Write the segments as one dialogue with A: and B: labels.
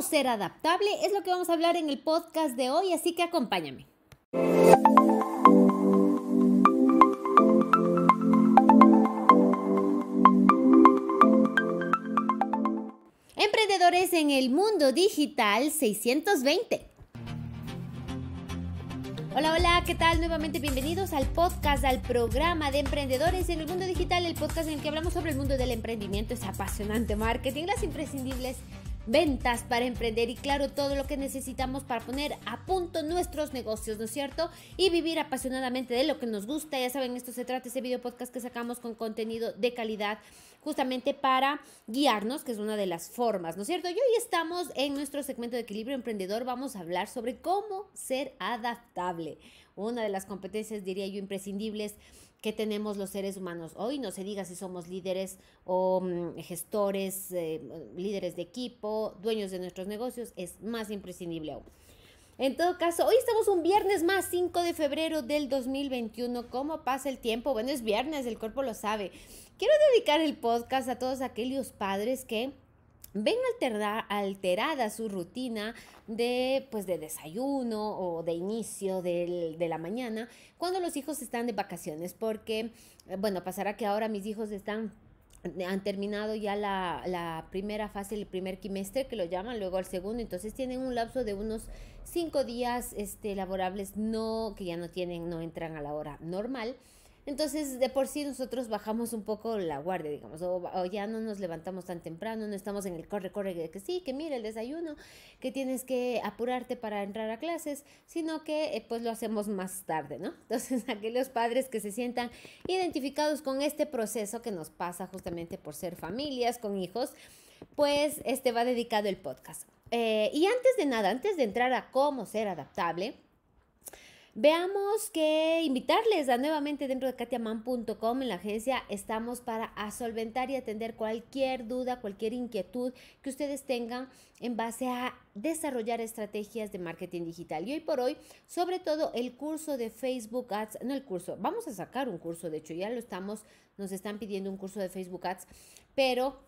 A: ser adaptable es lo que vamos a hablar en el podcast de hoy, así que acompáñame. Emprendedores en el mundo digital 620. Hola, hola, ¿qué tal? Nuevamente bienvenidos al podcast, al programa de emprendedores en el mundo digital, el podcast en el que hablamos sobre el mundo del emprendimiento, es apasionante marketing, las imprescindibles ventas para emprender y claro, todo lo que necesitamos para poner a punto nuestros negocios, ¿no es cierto? Y vivir apasionadamente de lo que nos gusta. Ya saben, esto se trata, ese video podcast que sacamos con contenido de calidad justamente para guiarnos, que es una de las formas, ¿no es cierto? Y hoy estamos en nuestro segmento de equilibrio emprendedor, vamos a hablar sobre cómo ser adaptable. Una de las competencias, diría yo, imprescindibles que tenemos los seres humanos hoy. No se diga si somos líderes o mm, gestores, eh, líderes de equipo, dueños de nuestros negocios, es más imprescindible aún. En todo caso, hoy estamos un viernes más, 5 de febrero del 2021. ¿Cómo pasa el tiempo? Bueno, es viernes, el cuerpo lo sabe. Quiero dedicar el podcast a todos aquellos padres que ven alterada, su rutina de, pues, de desayuno o de inicio de la mañana cuando los hijos están de vacaciones, porque, eh, bueno, pasará que ahora mis hijos están eh, han terminado ya la, primera fase, el primer quimestre que lo llaman, luego al segundo, entonces tienen un lapso de unos cinco días este, laborables no, que ya no tienen, no entran a la hora normal. Entonces, de por sí nosotros bajamos un poco la guardia, digamos, o, ya no nos levantamos tan temprano, no estamos en el corre, corre, que sí, que mira el desayuno, que tienes que apurarte para entrar a clases, sino que eh, pues lo hacemos más tarde, ¿no? Entonces, aquellos padres que se sientan identificados con este proceso que nos pasa justamente por ser familias con hijos, pues este va dedicado el podcast. Eh, y antes de nada, antes de entrar a cómo ser adaptable, Veamos que invitarles a nuevamente dentro de katiaman.com en la agencia estamos para solventar y atender cualquier duda, cualquier inquietud que ustedes tengan en base a desarrollar estrategias de marketing digital. Y hoy por hoy, sobre todo el curso de Facebook Ads, no el curso, vamos a sacar un curso, de hecho ya lo estamos, nos están pidiendo un curso de Facebook Ads, pero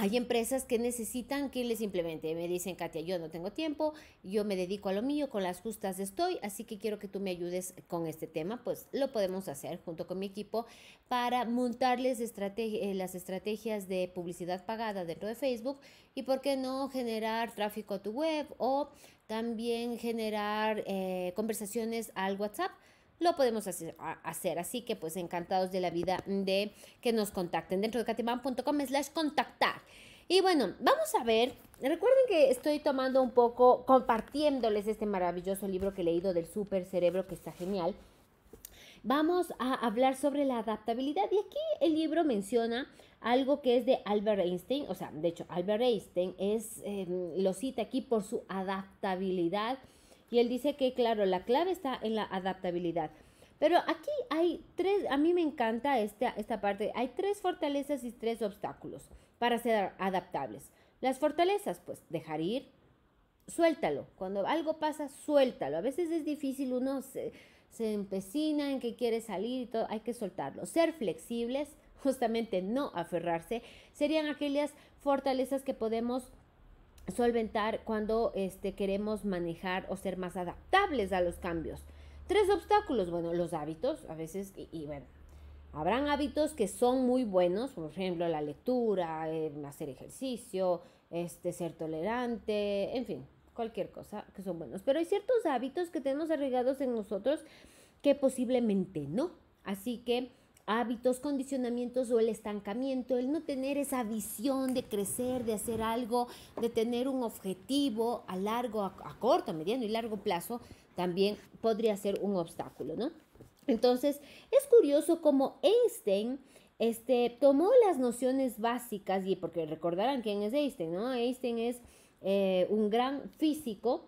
A: hay empresas que necesitan que les implemente. Me dicen, Katia, yo no tengo tiempo, yo me dedico a lo mío, con las justas estoy, así que quiero que tú me ayudes con este tema. Pues lo podemos hacer junto con mi equipo para montarles eh, las estrategias de publicidad pagada dentro de Facebook y, ¿por qué no, generar tráfico a tu web o también generar eh, conversaciones al WhatsApp lo podemos hacer, Así que pues encantados de la vida de que nos contacten dentro de catiman.com slash contactar. Y bueno, vamos a ver, recuerden que estoy tomando un poco, compartiéndoles este maravilloso libro que he leído del super cerebro que está genial. Vamos a hablar sobre la adaptabilidad y aquí el libro menciona algo que es de Albert Einstein, o sea, de hecho Albert Einstein es, em, lo cita aquí por su adaptabilidad y él dice que, claro, la clave está en la adaptabilidad. Pero aquí hay tres, a mí me encanta esta, esta parte, hay tres fortalezas y tres obstáculos para ser adaptables. Las fortalezas, pues dejar ir, suéltalo. Cuando algo pasa, suéltalo. A veces es difícil, uno se, se empecina en que quiere salir y todo, hay que soltarlo. Ser flexibles, justamente no aferrarse, serían aquellas fortalezas que podemos solventar cuando este, queremos manejar o ser más adaptables a los cambios. Tres obstáculos, bueno, los hábitos a veces y, bueno, habrán hábitos que son muy buenos, por ejemplo, la lectura, em, hacer ejercicio, este, ser tolerante, en fin, cualquier cosa que son buenos. Pero hay ciertos hábitos que tenemos arraigados en nosotros que posiblemente no. Así que hábitos, condicionamientos o el estancamiento, el no tener esa visión de crecer, de hacer algo, de tener un objetivo a largo, a, corto, mediano y largo plazo, también podría ser un obstáculo, ¿no? Entonces, es curioso cómo Einstein este, tomó las nociones básicas, y porque recordarán quién es Einstein, ¿no? Einstein es eh, un gran físico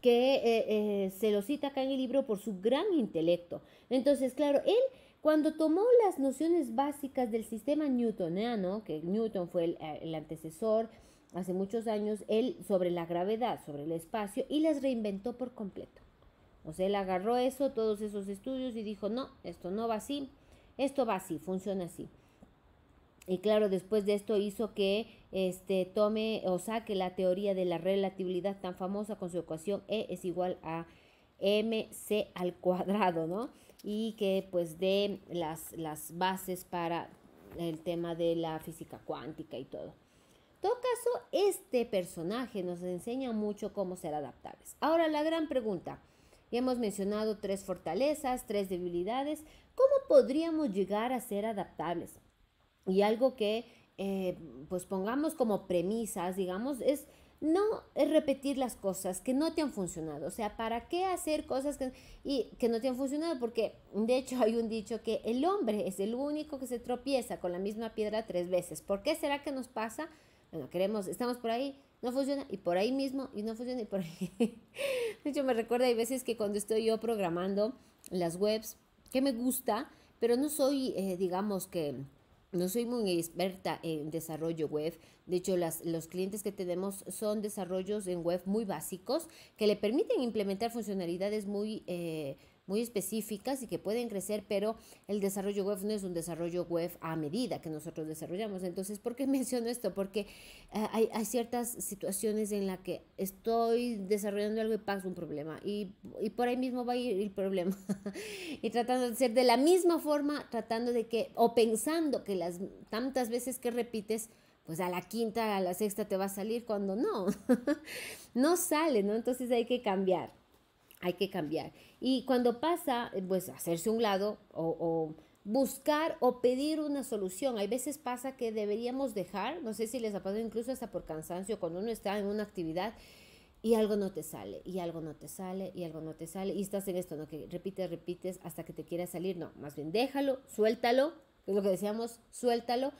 A: que eh, eh, se lo cita acá en el libro por su gran intelecto. Entonces, claro, él cuando tomó las nociones básicas del sistema newtoniano, que Newton fue eh, el, antecesor hace muchos años, él sobre la gravedad, sobre el espacio, y las reinventó por completo. O sea, él agarró eso, todos esos estudios y dijo, no, esto no va así, esto va así, funciona así. Y claro, después de esto hizo que este, tome o saque la teoría de la relatividad tan famosa con su ecuación E es igual a mc al cuadrado, ¿no? y que pues dé las, bases para el tema de la física cuántica y todo. En todo caso, este personaje nos enseña mucho cómo ser adaptables. Ahora, la gran pregunta. Ya hemos mencionado tres fortalezas, tres debilidades. ¿Cómo podríamos llegar a ser adaptables? Y algo que, eh, pues pongamos como premisas, digamos, es no es repetir las cosas que no te han funcionado. O sea, ¿para qué hacer cosas que, y, que no te han funcionado? Porque de hecho hay un dicho que el hombre es el único que se tropieza con la misma piedra tres veces. ¿Por qué será que nos pasa? Bueno, queremos, estamos por ahí, no funciona, y por ahí mismo, y no funciona, y por ahí. de hecho, me recuerda, hay veces que cuando estoy yo programando las webs, que me gusta, pero no soy, eh, digamos que no soy muy experta en desarrollo web. De hecho, las, los clientes que tenemos son desarrollos en web muy básicos que le permiten implementar funcionalidades muy... Eh, muy específicas y que pueden crecer, pero el desarrollo web no es un desarrollo web a medida que nosotros desarrollamos. Entonces, ¿por qué menciono esto? Porque ah, hay, ciertas situaciones en las que estoy desarrollando algo y pasa un problema y, y por ahí mismo va a ir el problema. y tratando de ser de la misma forma, tratando de que, o pensando que las tantas veces que repites, pues a la quinta, a la sexta te va a salir cuando no, no sale, ¿no? Entonces hay que cambiar, hay que cambiar. Y cuando pasa, eh, pues hacerse un lado o, buscar o pedir una solución. Hay veces pasa que deberíamos dejar, no sé si les ha pasado incluso hasta por cansancio, cuando uno está en una actividad y algo no te sale, y algo no te sale, y algo no te sale, y estás en esto, ¿no? Que repites, repites hasta que te quiera salir. No, más bien déjalo, suéltalo, es lo que decíamos, suéltalo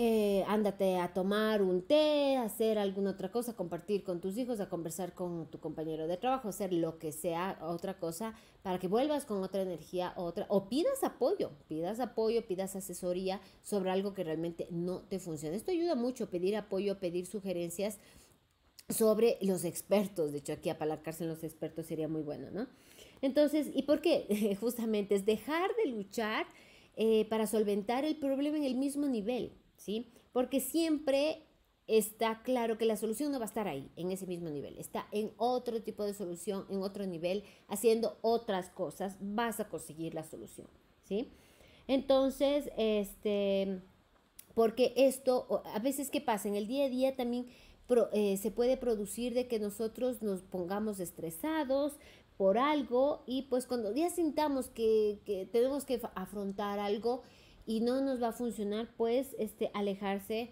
A: eh, ándate a tomar un té, hacer alguna otra cosa, compartir con tus hijos, a conversar con tu compañero de trabajo, hacer lo que sea, otra cosa, para que vuelvas con otra energía, otra, o pidas apoyo, pidas apoyo, pidas asesoría sobre algo que realmente no te funciona. Esto ayuda mucho, pedir apoyo, pedir sugerencias sobre los expertos. De hecho, aquí apalancarse en los expertos sería muy bueno, ¿no? Entonces, ¿y por qué? Justamente es dejar de luchar eh, para solventar el problema en el mismo nivel. ¿sí? Porque siempre está claro que la solución no va a estar ahí, en ese mismo nivel, está en otro tipo de solución, en otro nivel, haciendo otras cosas, vas a conseguir la solución, ¿sí? Entonces, este, porque esto, a veces, que pasa? En el día a día también eh, se puede producir de que nosotros nos pongamos estresados por algo y pues cuando ya sintamos que, que tenemos que afrontar algo, y no nos va a funcionar, pues este, alejarse,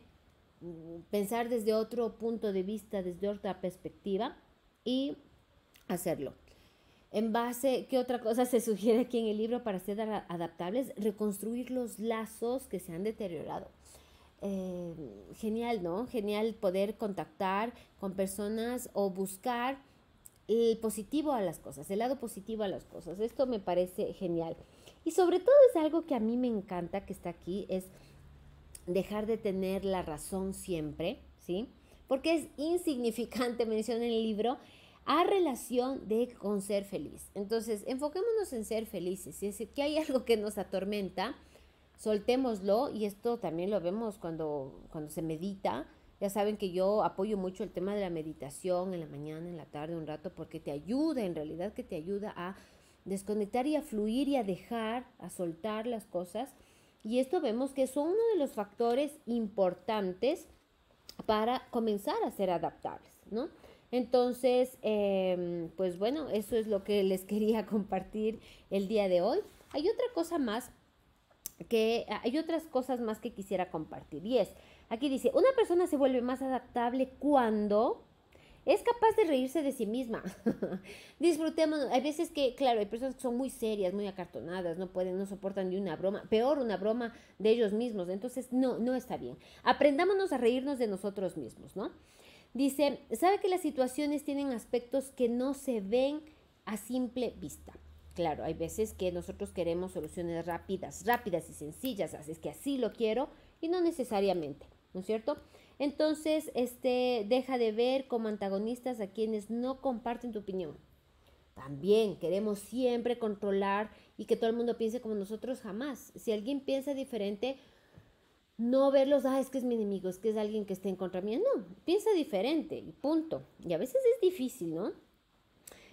A: mm, pensar desde otro punto de vista, desde otra perspectiva y hacerlo. En base, ¿qué otra cosa se sugiere aquí en el libro para ser adaptables? Reconstruir los lazos que se han deteriorado. Eh, genial, ¿no? Genial poder contactar con personas o buscar el eh, positivo a las cosas, el lado positivo a las cosas. Esto me parece genial. Y sobre todo es algo que a mí me encanta que está aquí, es dejar de tener la razón siempre, ¿sí? Porque es insignificante, menciona en el libro, a relación de con ser feliz. Entonces, enfoquémonos en ser felices. Si es que hay algo que nos atormenta, soltémoslo y esto también lo vemos cuando, cuando se medita ya saben que yo apoyo mucho el tema de la meditación en la mañana, en la tarde, un rato, porque te ayuda, en realidad que te ayuda a desconectar y a fluir y a dejar, a soltar las cosas. Y esto vemos que son uno de los factores importantes para comenzar a ser adaptables, ¿no? Entonces, em, pues bueno, eso es lo que les quería compartir el día de hoy. Hay otra cosa más que, hay otras cosas más que quisiera compartir y es, Aquí dice, una persona se vuelve más adaptable cuando es capaz de reírse de sí misma. Disfrutemos, hay veces que, claro, hay personas que son muy serias, muy acartonadas, no pueden, no soportan ni una broma, peor una broma de ellos mismos, entonces no, no está bien. Aprendámonos a reírnos de nosotros mismos, ¿no? Dice, sabe que las situaciones tienen aspectos que no se ven a simple vista. Claro, hay veces que nosotros queremos soluciones rápidas, rápidas y sencillas, así es que así lo quiero y no necesariamente. ¿no es cierto? Entonces, este, deja de ver como antagonistas a quienes no comparten tu opinión. También queremos siempre controlar y que todo el mundo piense como nosotros jamás. Si alguien piensa diferente, no verlos, ah, es que es mi enemigo, es que es alguien que está en contra mí, No, piensa diferente y punto. Y a veces es difícil, ¿no?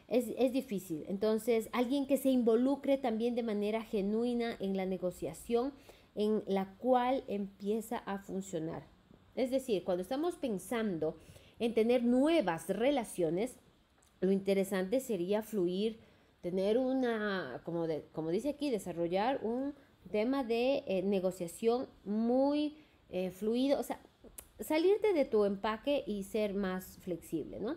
A: Es, es, difícil. Entonces, alguien que se involucre también de manera genuina en la negociación en la cual empieza a funcionar. Es decir, cuando estamos pensando en tener nuevas relaciones, lo interesante sería fluir, tener una, como, como dice aquí, desarrollar un tema de eh, negociación muy eh, fluido, o sea, salirte de tu empaque y ser más flexible, ¿no?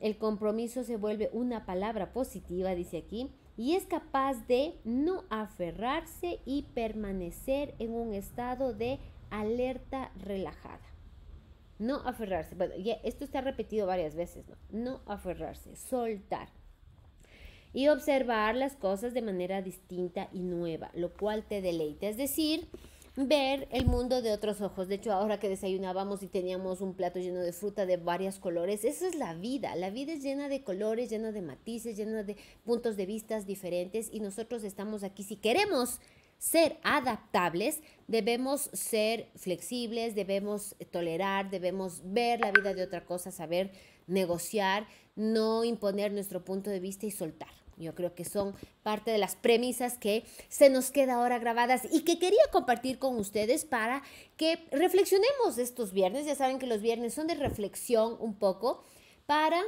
A: el compromiso se vuelve una palabra positiva, dice aquí, y es capaz de no aferrarse y permanecer en un estado de alerta relajada. No aferrarse. Bueno, ya esto está repetido varias veces, ¿no? aferrarse, soltar. Y observar las cosas de manera distinta y nueva, lo cual te deleita. Es decir, ver el mundo de otros ojos. De hecho, ahora que desayunábamos y teníamos un plato lleno de fruta de varios colores, esa es la vida. La vida es llena de colores, llena de matices, llena de puntos de vistas diferentes y nosotros estamos aquí si queremos ser adaptables, debemos ser flexibles, debemos tolerar, debemos ver la vida de otra cosa, saber negociar, no imponer nuestro punto de vista y soltar. Yo creo que son parte de las premisas que se nos queda ahora grabadas y que quería compartir con ustedes para que reflexionemos estos viernes. Ya saben que los viernes son de reflexión un poco para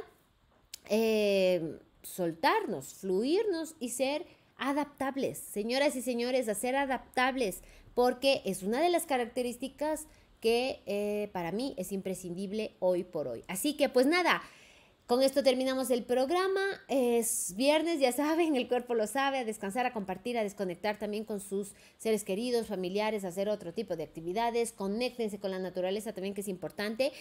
A: eh, soltarnos, fluirnos y ser adaptables, señoras y señores, a ser adaptables, porque es una de las características que eh, para mí es imprescindible hoy por hoy. Así que pues nada, con esto terminamos el programa. Es viernes, ya saben, el cuerpo lo sabe, a descansar, a compartir, a desconectar también con sus seres queridos, familiares, hacer otro tipo de actividades. Conéctense con la naturaleza también, que es importante.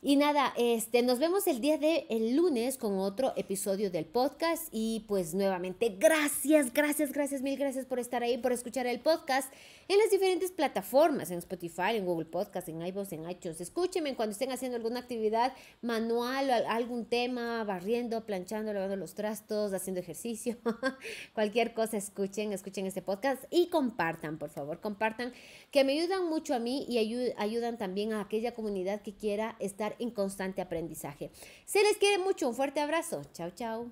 A: Y nada, este, nos vemos el día de el lunes con otro episodio del podcast. Y pues nuevamente, gracias, gracias, gracias, mil gracias por estar ahí, por escuchar el podcast en las diferentes plataformas, en Spotify, en Google Podcast, en iVoox, en iTunes. Escúchenme cuando estén haciendo alguna actividad manual, o algún tema, barriendo, planchando, lavando los trastos, haciendo ejercicio, cualquier cosa, escuchen, escuchen este podcast y compartan, por favor, compartan, que me ayudan mucho a mí y ayudan también a aquella comunidad que quiera estar en constante aprendizaje. Se les quiere mucho, un fuerte abrazo. Chao, chao.